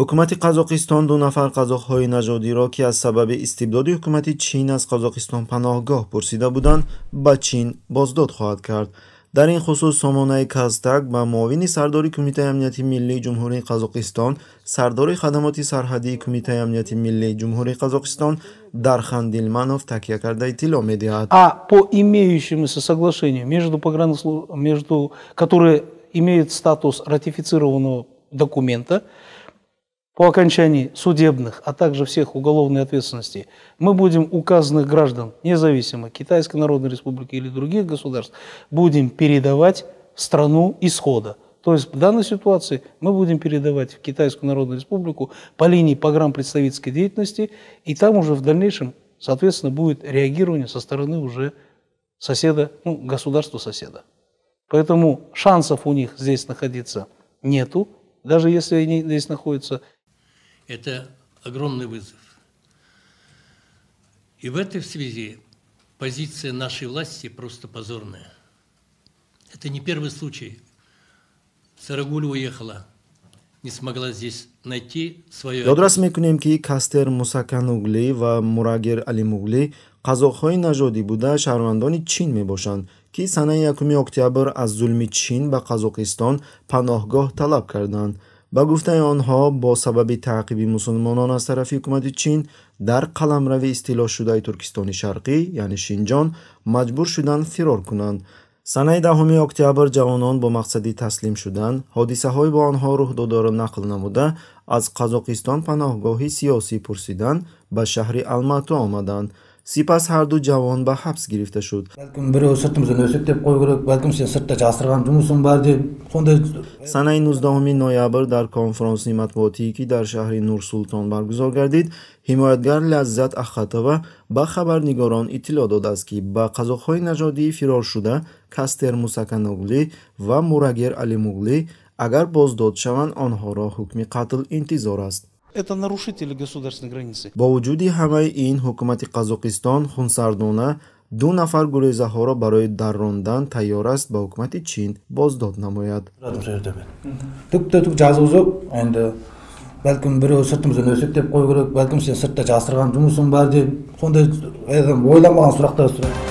ҳукумати қазоқистон ду нафар қазоқҳои нажодиро ки аз сабаби истибдоди ҳукумати чин аз қазоқистон паноҳгоҳ пурсида буданд ба чин боздод хоҳад кард дар ин хусус сомонаи казтак ба муовини сардори кумитаи амнияти миллии ҷумҳурии қазоқистон сардори хадамоти сарҳадии кумитаи амнияти миллии ҷумҳурии қазоқистон дархан дилманов такя карда иттилоъ медиҳад а по имеющемуся соглашению между пограничной между которые имеют статус ратифицированного документа, по окончании судебных, а также всех уголовной ответственности, мы будем указанных граждан, независимо Китайской Народной Республики или других государств, будем передавать страну исхода. То есть в данной ситуации мы будем передавать в Китайскую Народную Республику по линии программ-представительской деятельности, и там уже в дальнейшем, соответственно, будет реагирование со стороны уже соседа, ну, государства-соседа. Поэтому шансов у них здесь находиться нету, даже если они здесь находятся. Это огромный вызов. И в этой связи позиция нашей власти просто позорная. Это не первый случай. Сарагуль уехала, не смогла здесь найти свое... Yodrasmi kunimki Kaster Musakan Ugli va Muragir Alim Ugli қазоқҳои нажодӣ буда шаҳрвандони чин мебошанд ки санаи 1 октябр аз зулми чин ба қазоқистон паноҳгоҳ талаб карданд ба гуфтаи онҳо бо сабаби таъқиби мусулмонон аз тарафи ҳукумати чин дар қаламрави истилоҳшудаи туркистони шарқӣ яъне шинҷон маҷбур шуданд фирор кунанд санаи 1 октябр ҷавонон бо мақсади таслим шудан ҳодисаҳои бо онҳо рӯҳдодоро нақл намуда аз қазоқистон паноҳгоҳи сиёсӣ пурсидан ба шаҳри алмато омаданд сипас ҳарду ҷавон ба ҳабс гирифта шуд санаи 19 ноябр дар конфронси матбуотие ки дар шаҳри нурсултон баргузор гардид ҳимоятгар лаззат ахатова ба хабарнигорон иттилоъ додааст ки ба қазоқҳои наҷодии фироршуда кастер мусаканоглӣ ва мурагер алимуглӣ агар боздод шаванд онҳоро ҳукми қатл интизор аст это нарушители государственной границы. Бауджуди хамай ин хукумати Казакистан хунсардона ду нафар гурезаҳоро барои даррондан тайёр аст ба ҳукумати чин боздод намояд балким бирөө сыртымыздан өсөт деп кой керек балким сен сиртта жасырган жумушуң бар деп сондай ойлонбаган суроктар сурайт